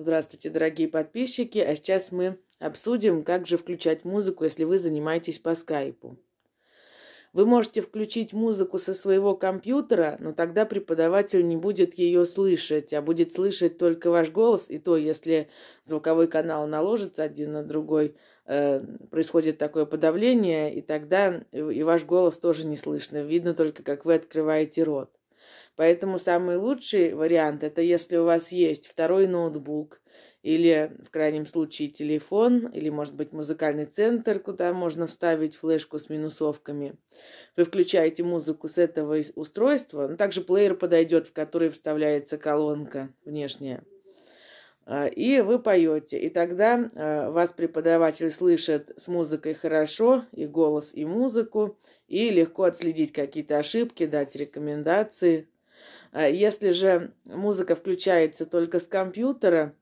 Здравствуйте, дорогие подписчики! А сейчас мы обсудим, как же включать музыку, если вы занимаетесь по скайпу. Вы можете включить музыку со своего компьютера, но тогда преподаватель не будет ее слышать, а будет слышать только ваш голос, и то, если звуковой канал наложится один на другой, э, происходит такое подавление, и тогда и ваш голос тоже не слышно. Видно только, как вы открываете рот. Поэтому самый лучший вариант это если у вас есть второй ноутбук или в крайнем случае телефон, или может быть музыкальный центр, куда можно вставить флешку с минусовками. Вы включаете музыку с этого устройства, ну, также плеер подойдет, в который вставляется колонка внешняя. А, и вы поете. И тогда а, вас преподаватель слышит с музыкой хорошо, и голос, и музыку, и легко отследить какие-то ошибки, дать рекомендации. А, если же музыка включается только с компьютера,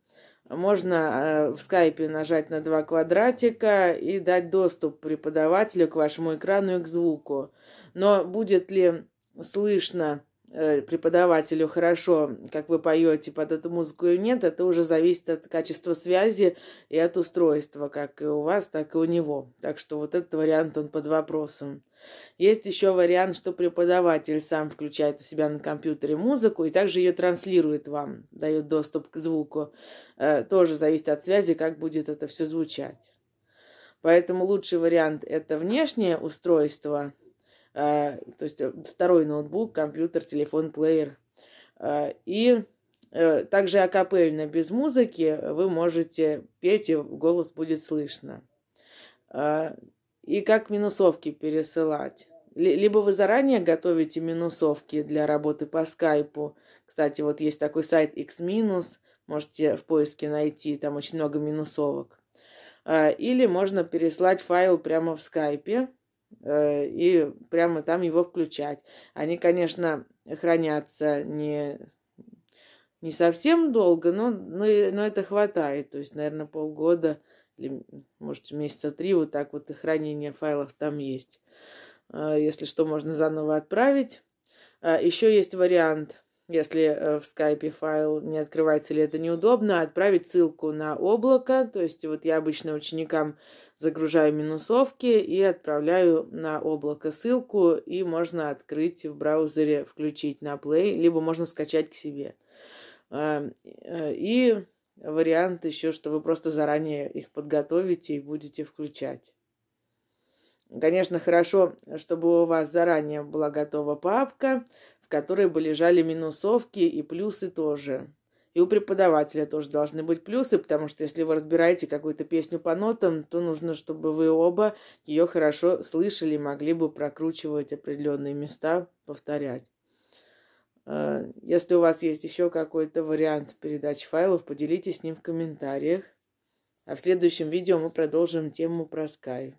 можно в скайпе нажать на два квадратика и дать доступ преподавателю к вашему экрану и к звуку. Но будет ли слышно Э, преподавателю хорошо, как вы поете под эту музыку или нет, это уже зависит от качества связи и от устройства, как и у вас, так и у него. Так что вот этот вариант, он под вопросом. Есть еще вариант, что преподаватель сам включает у себя на компьютере музыку и также ее транслирует вам, дает доступ к звуку. Э, тоже зависит от связи, как будет это все звучать. Поэтому лучший вариант – это внешнее устройство – а, то есть э, второй ноутбук, компьютер, телефон, плеер. А, и э, также акапельно без музыки вы можете петь, и голос будет слышно. А, и как минусовки пересылать. Либо вы заранее готовите минусовки для работы по скайпу. Кстати, вот есть такой сайт X-, можете в поиске найти, там очень много минусовок. Или можно переслать файл прямо в скайпе, Э, и прямо там его включать. Они, конечно, хранятся не, не совсем долго, но, но, но это хватает. То есть, наверное, полгода или, может, месяца три вот так вот и хранение файлов там есть. Э, если что, можно заново отправить. Э, Еще есть вариант если э, в скайпе файл не открывается или это неудобно, отправить ссылку на облако. То есть вот я обычно ученикам загружаю минусовки и отправляю на облако ссылку, и можно открыть в браузере, включить на Play, либо можно скачать к себе. Э, и вариант еще, что вы просто заранее их подготовите и будете включать. Конечно, хорошо, чтобы у вас заранее была готова папка, в которой бы лежали минусовки и плюсы тоже. И у преподавателя тоже должны быть плюсы, потому что если вы разбираете какую-то песню по нотам, то нужно, чтобы вы оба ее хорошо слышали, могли бы прокручивать определенные места, повторять. А, если у вас есть еще какой-то вариант передачи файлов, поделитесь с ним в комментариях. А в следующем видео мы продолжим тему про Skype.